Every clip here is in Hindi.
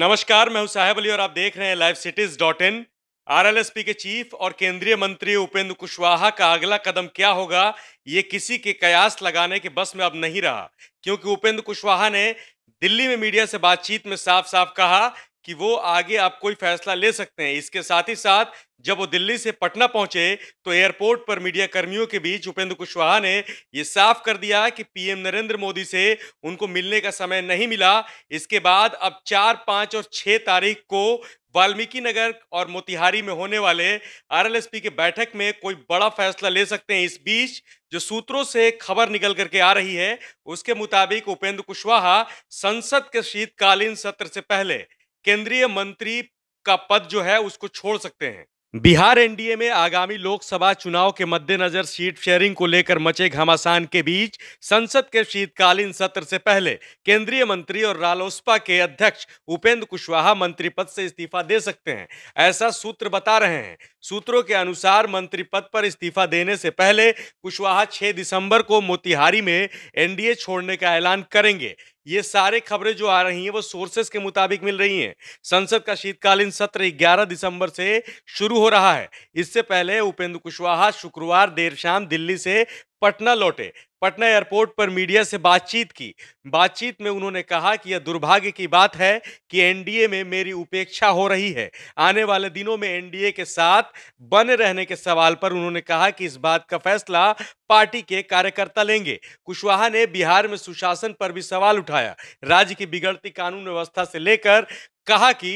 नमस्कार मैं हूं साहेब अली और आप देख रहे हैं live cities dot in RLSP के चीफ और केंद्रीय मंत्री उपेंद्र कुशवाहा का अगला कदम क्या होगा ये किसी के कयास लगाने के बस में अब नहीं रहा क्योंकि उपेंद्र कुशवाहा ने दिल्ली में मीडिया से बातचीत में साफ साफ कहा कि वो आगे आप कोई फैसला ले सकते हैं इसके साथ ही साथ जब वो दिल्ली से पटना पहुंचे तो एयरपोर्ट पर मीडिया कर्मियों के बीच उपेंद्र कुशवाहा ने ये साफ कर दिया कि पीएम नरेंद्र मोदी से उनको मिलने का समय नहीं मिला इसके बाद अब चार पाँच और छः तारीख को वाल्मीकि नगर और मोतिहारी में होने वाले आरएलएसपी के बैठक में कोई बड़ा फैसला ले सकते हैं इस बीच जो सूत्रों से खबर निकल करके आ रही है उसके मुताबिक उपेंद्र कुशवाहा संसद के शीतकालीन सत्र से पहले केंद्रीय मंत्री का पद जो है उसको छोड़ सकते हैं बिहार एनडीए में आगामी लोकसभा चुनाव के मद्देनजर सीट शेयरिंग को लेकर मचे घमासान के बीच संसद के शीतकालीन सत्र से पहले केंद्रीय मंत्री और रालोसपा के अध्यक्ष उपेंद्र कुशवाहा मंत्री पद से इस्तीफा दे सकते हैं ऐसा सूत्र बता रहे हैं सूत्रों के अनुसार मंत्री पद पर इस्तीफा देने से पहले कुशवाहा छह दिसंबर को मोतिहारी में एनडीए छोड़ने का ऐलान करेंगे ये सारे खबरें जो आ रही हैं वो सोर्सेस के मुताबिक मिल रही हैं संसद का शीतकालीन सत्र 11 दिसंबर से शुरू हो रहा है इससे पहले उपेंद्र कुशवाहा शुक्रवार देर शाम दिल्ली से पटना लौटे पटना एयरपोर्ट पर मीडिया से बातचीत की बातचीत में उन्होंने कहा कि यह दुर्भाग्य की बात है कि एनडीए में मेरी उपेक्षा हो रही है आने वाले दिनों में एनडीए के साथ बने रहने के सवाल पर उन्होंने कहा कि इस बात का फैसला पार्टी के कार्यकर्ता लेंगे कुशवाहा ने बिहार में सुशासन पर भी सवाल उठाया राज्य की बिगड़ती कानून व्यवस्था से लेकर कहा कि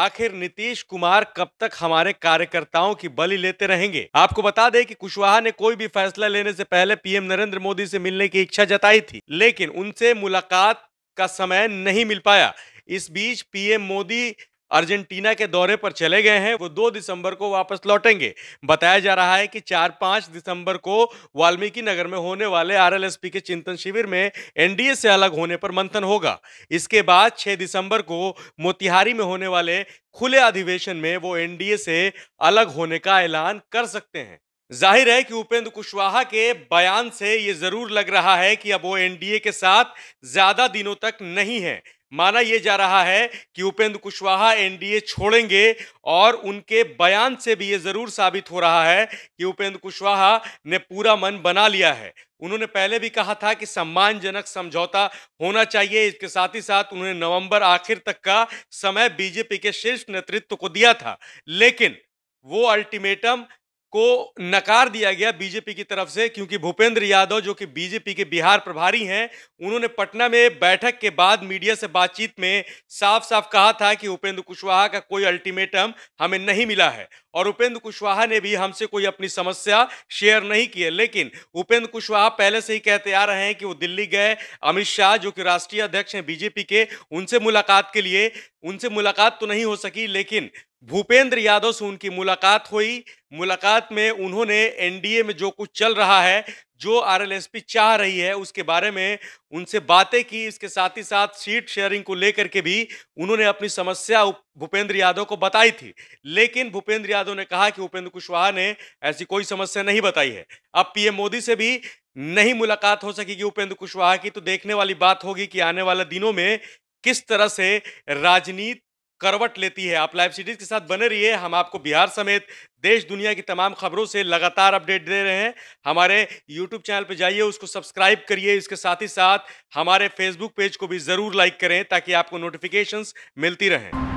आखिर नीतीश कुमार कब तक हमारे कार्यकर्ताओं की बलि लेते रहेंगे आपको बता दें कि कुशवाहा ने कोई भी फैसला लेने से पहले पीएम नरेंद्र मोदी से मिलने की इच्छा जताई थी लेकिन उनसे मुलाकात का समय नहीं मिल पाया इस बीच पीएम मोदी अर्जेंटीना के दौरे पर चले गए हैं वो दो दिसंबर को वापस लौटेंगे बताया जा रहा है कि चार पांच दिसंबर को वाल्मीकि नगर में होने वाले आर के चिंतन शिविर में एनडीए से अलग होने पर मंथन होगा इसके बाद छह दिसंबर को मोतिहारी में होने वाले खुले अधिवेशन में वो एनडीए से अलग होने का ऐलान कर सकते हैं जाहिर है कि उपेंद्र कुशवाहा के बयान से ये जरूर लग रहा है कि अब वो एनडीए के साथ ज्यादा दिनों तक नहीं है माना यह जा रहा है कि उपेंद्र कुशवाहा एनडीए छोड़ेंगे और उनके बयान से भी ये ज़रूर साबित हो रहा है कि उपेंद्र कुशवाहा ने पूरा मन बना लिया है उन्होंने पहले भी कहा था कि सम्मानजनक समझौता होना चाहिए इसके साथ ही साथ उन्होंने नवंबर आखिर तक का समय बीजेपी के शीर्ष नेतृत्व को दिया था लेकिन वो अल्टीमेटम को नकार दिया गया बीजेपी की तरफ से क्योंकि भूपेंद्र यादव जो कि बीजेपी के बिहार प्रभारी हैं उन्होंने पटना में बैठक के बाद मीडिया से बातचीत में साफ साफ कहा था कि उपेंद्र कुशवाहा का कोई अल्टीमेटम हमें नहीं मिला है और उपेंद्र कुशवाहा ने भी हमसे कोई अपनी समस्या शेयर नहीं की है लेकिन उपेंद्र कुशवाहा पहले से ही कहते आ रहे हैं कि वो दिल्ली गए अमित शाह जो कि राष्ट्रीय अध्यक्ष हैं बीजेपी के उनसे मुलाकात के लिए उनसे मुलाकात तो नहीं हो सकी लेकिन भूपेंद्र यादव से उनकी मुलाकात हुई मुलाकात में उन्होंने एनडीए में जो कुछ चल रहा है जो आरएलएसपी चाह रही है उसके बारे में उनसे बातें की इसके साथ ही साथ सीट शेयरिंग को लेकर के भी उन्होंने अपनी समस्या भूपेंद्र यादव को बताई थी लेकिन भूपेंद्र यादव ने कहा कि उपेंद्र कुशवाहा ने ऐसी कोई समस्या नहीं बताई है अब पीएम मोदी से भी नहीं मुलाकात हो सकेगी उपेंद्र कुशवाहा की तो देखने वाली बात होगी कि आने वाले दिनों में किस तरह से राजनीति करवट लेती है आप लाइव सीरीज के साथ बने रहिए हम आपको बिहार समेत देश दुनिया की तमाम खबरों से लगातार अपडेट दे रहे हैं हमारे यूट्यूब चैनल पर जाइए उसको सब्सक्राइब करिए इसके साथ ही साथ हमारे फेसबुक पेज को भी ज़रूर लाइक करें ताकि आपको नोटिफिकेशंस मिलती रहें